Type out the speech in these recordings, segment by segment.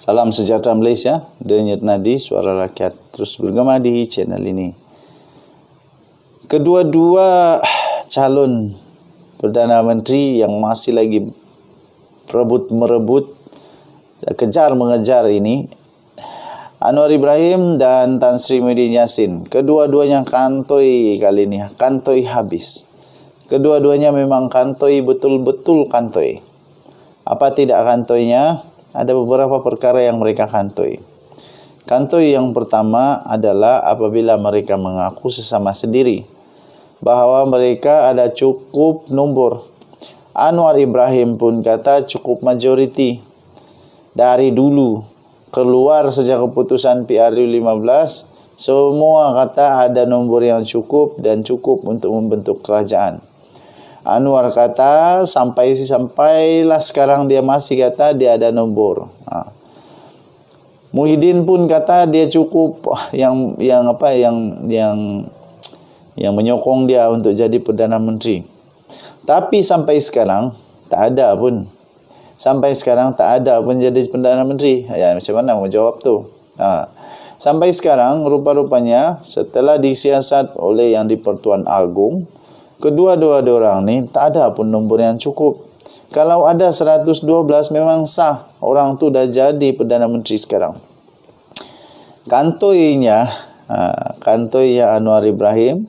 Salam sejahtera Malaysia Denyut Nadi Suara Rakyat Terus bergema di channel ini Kedua-dua calon Perdana Menteri yang masih lagi Perebut-merebut Kejar-mengejar ini Anwar Ibrahim dan Tan Sri Muhyiddin Yassin Kedua-duanya kantoi kali ini Kantoi habis Kedua-duanya memang kantoi betul-betul kantoi Apa tidak kantoinya? ada beberapa perkara yang mereka kantoi. Kantoi yang pertama adalah apabila mereka mengaku sesama sendiri bahawa mereka ada cukup nombor. Anwar Ibrahim pun kata cukup majoriti dari dulu keluar sejak keputusan PRU 15 semua kata ada nombor yang cukup dan cukup untuk membentuk kerajaan. Anwar kata sampai si sampailah sekarang dia masih kata dia ada nombor. Ha. Muhyiddin pun kata dia cukup yang yang apa yang yang yang menyokong dia untuk jadi perdana menteri. Tapi sampai sekarang tak ada pun. Sampai sekarang tak ada pun jadi perdana menteri. Ya macam mana mau jawab tu? Ha. Sampai sekarang rupa-rupanya setelah disiasat oleh yang di Pertuan Agung kedua-dua orang ni tak ada pun nombor yang cukup. Kalau ada 112 memang sah orang tu dah jadi Perdana Menteri sekarang. Kantoinya, ha, kantoinya Anwar Ibrahim.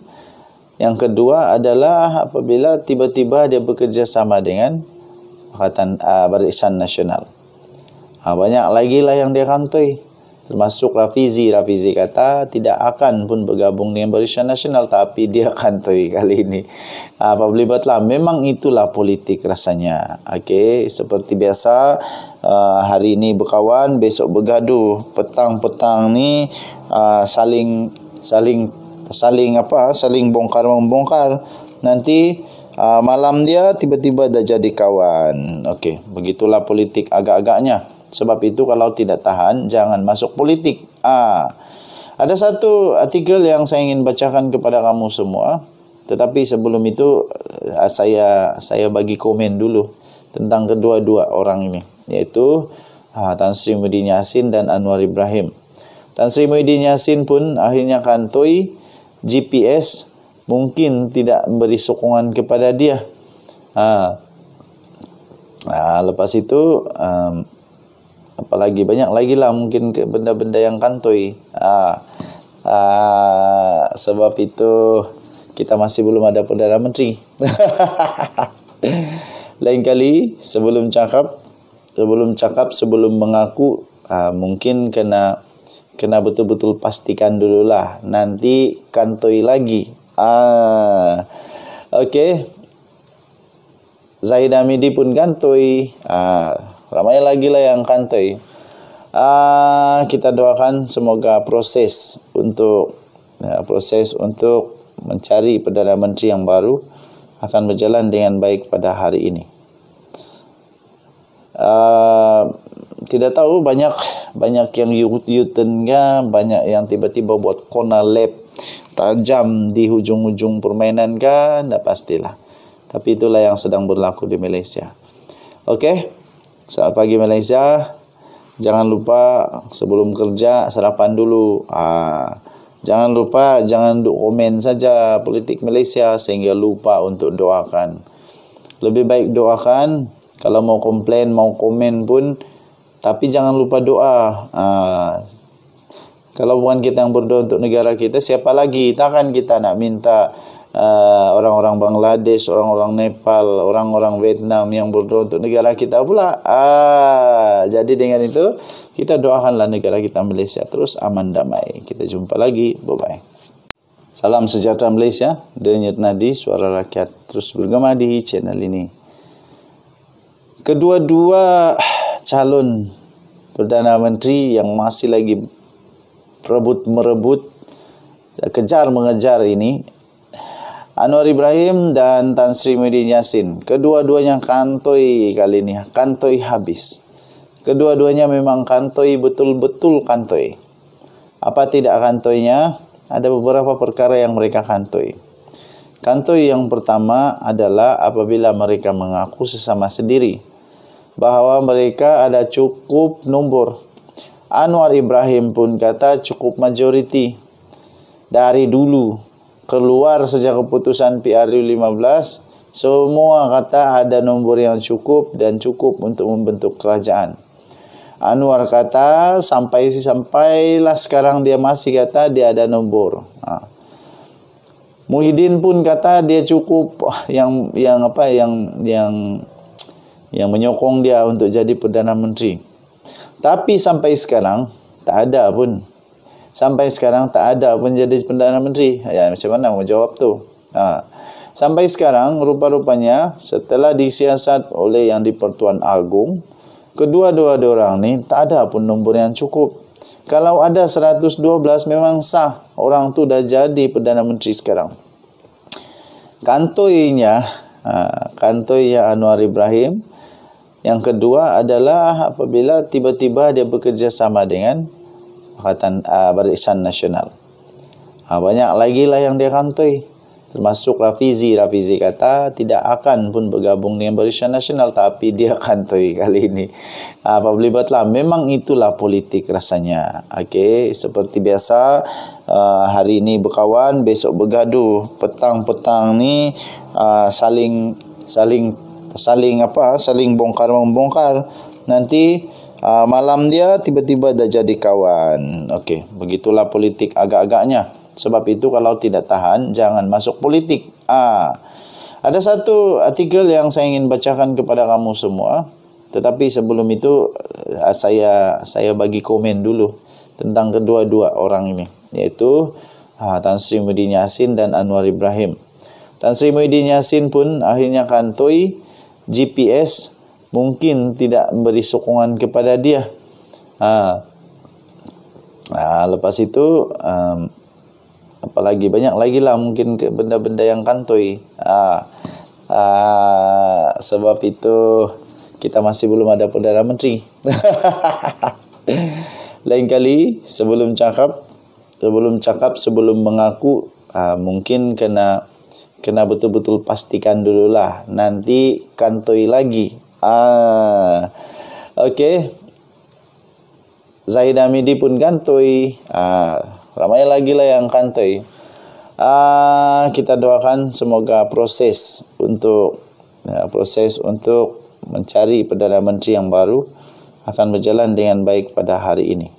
Yang kedua adalah apabila tiba-tiba dia bekerjasama dengan Pakatan ah, Barisan Nasional. Ha, banyak lagi lah yang dia kantoi termasuk Rafizi Rafizi kata tidak akan pun bergabung dengan Barisan Nasional tapi dia akan tui kali ini apa ah, berlibatlah memang itulah politik rasanya okey seperti biasa ah, hari ini berkawan besok bergaduh petang-petang ni ah, saling saling saling apa saling bongkar membongkar nanti malam dia tiba-tiba dah jadi kawan okey begitulah politik agak-agaknya sebab itu kalau tidak tahan jangan masuk politik. Ah. Ada satu artikel yang saya ingin bacakan kepada kamu semua. Tetapi sebelum itu eh, saya saya bagi komen dulu tentang kedua-dua orang ini yaitu ah, Tan Sri Muhyiddin Yassin dan Anwar Ibrahim. Tan Sri Muhyiddin Yassin pun akhirnya kantoi GPS mungkin tidak memberi sokongan kepada dia. Ah, ah, lepas itu um, apalagi banyak lagi lah mungkin benda-benda yang kantoi. Ah, ah, sebab itu kita masih belum ada perdana menteri. Lain kali sebelum cakap, sebelum cakap, sebelum mengaku, ah, mungkin kena kena betul-betul pastikan dulu lah. Nanti kantoi lagi. Ah, okay. Zaid Amidi pun kantoi. Ah, ramai lagi lah yang kantoi. Uh, ah, kita doakan semoga proses untuk ya, proses untuk mencari perdana menteri yang baru akan berjalan dengan baik pada hari ini. Uh, tidak tahu banyak banyak yang yutenya banyak yang tiba-tiba buat kona lab tajam di hujung-hujung permainan kan, tidak pastilah. Tapi itulah yang sedang berlaku di Malaysia. Okay. Selamat pagi Malaysia. Jangan lupa sebelum kerja sarapan dulu. Ah, jangan lupa jangan duk komen saja politik Malaysia sehingga lupa untuk doakan. Lebih baik doakan kalau mau komplain mau komen pun tapi jangan lupa doa. Ah, kalau bukan kita yang berdoa untuk negara kita siapa lagi? Takkan kita nak minta Ah, orang-orang uh, Bangladesh, orang-orang Nepal, orang-orang Vietnam yang berdoa untuk negara kita pula. Ah, jadi dengan itu kita doakanlah negara kita Malaysia terus aman damai. Kita jumpa lagi. Bye bye. Salam sejahtera Malaysia. Denyut nadi suara rakyat terus bergema di channel ini. Kedua-dua calon Perdana Menteri yang masih lagi perebut merebut kejar mengejar ini Anwar Ibrahim dan Tan Sri Muhyiddin Yassin. Kedua-duanya kantoi kali ini, kantoi habis. Kedua-duanya memang kantoi, betul-betul kantoi. Apa tidak kantoinya? Ada beberapa perkara yang mereka kantoi. Kantoi yang pertama adalah apabila mereka mengaku sesama sendiri. Bahawa mereka ada cukup nombor. Anwar Ibrahim pun kata cukup majoriti. Dari dulu keluar sejak keputusan PRU 15 semua kata ada nombor yang cukup dan cukup untuk membentuk kerajaan Anwar kata sampai si sampailah sekarang dia masih kata dia ada nombor ha. Muhyiddin pun kata dia cukup yang yang apa yang yang yang menyokong dia untuk jadi perdana menteri tapi sampai sekarang tak ada pun sampai sekarang tak ada pun jadi Perdana Menteri. Ya, macam mana jawab tu? Ha. Sampai sekarang rupa-rupanya setelah disiasat oleh yang di Pertuan Agung, kedua-dua orang ni tak ada pun nombor yang cukup. Kalau ada 112 memang sah orang tu dah jadi Perdana Menteri sekarang. Kantoinya, ha, kantoinya Anwar Ibrahim, yang kedua adalah apabila tiba-tiba dia bekerjasama dengan Pakatan uh, ah, Barisan Nasional. Uh, banyak lagi lah yang dia kantoi. Termasuk Rafizi. Rafizi kata tidak akan pun bergabung dengan Barisan Nasional. Tapi dia kantoi kali ini. Uh, ah, apa berlibat lah. Memang itulah politik rasanya. Okey. Seperti biasa. Uh, hari ini berkawan. Besok bergaduh. Petang-petang ni. Uh, saling. Saling. Saling apa. Saling bongkar-membongkar. Nanti uh, malam dia tiba-tiba dah jadi kawan. Okey, begitulah politik agak-agaknya. Sebab itu kalau tidak tahan jangan masuk politik. Ah. Ada satu artikel yang saya ingin bacakan kepada kamu semua. Tetapi sebelum itu ah, saya saya bagi komen dulu tentang kedua-dua orang ini yaitu ah, Tan Sri Muhyiddin Yassin dan Anwar Ibrahim. Tan Sri Muhyiddin Yassin pun akhirnya kantoi GPS mungkin tidak beri sokongan kepada dia. Ha. Ha, lepas itu, um, apalagi banyak lagi lah mungkin benda-benda yang kantoi. Ha. Ha, sebab itu kita masih belum ada perdana menteri. Lain kali sebelum cakap, sebelum cakap, sebelum mengaku, ha, mungkin kena kena betul-betul pastikan dululah nanti kantoi lagi Ah. Okey. Zaid Amidi pun kantoi. Ah, ramai lagi lah yang kantoi. Ah, kita doakan semoga proses untuk ya, proses untuk mencari Perdana Menteri yang baru akan berjalan dengan baik pada hari ini.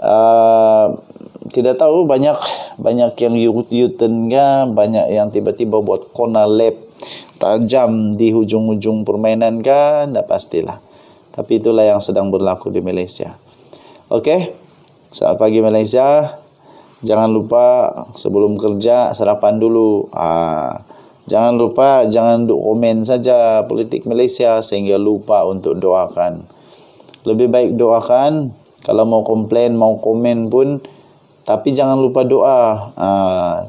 Ah, tidak tahu banyak banyak yang yuten banyak yang tiba-tiba buat kona lab tajam di hujung-hujung permainan kan tidak pastilah tapi itulah yang sedang berlaku di Malaysia Okey, selamat pagi Malaysia jangan lupa sebelum kerja sarapan dulu Ah, jangan lupa jangan duk komen saja politik Malaysia sehingga lupa untuk doakan lebih baik doakan kalau mau komplain mau komen pun tapi jangan lupa doa ah,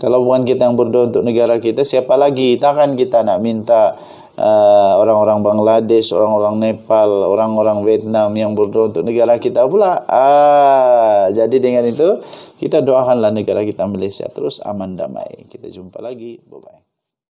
kalau bukan kita yang berdoa untuk negara kita, siapa lagi? Takkan kita nak minta uh, orang-orang uh, Bangladesh, orang-orang Nepal, orang-orang Vietnam yang berdoa untuk negara kita pula. Ah, jadi dengan itu, kita doakanlah negara kita Malaysia terus aman damai. Kita jumpa lagi. Bye-bye.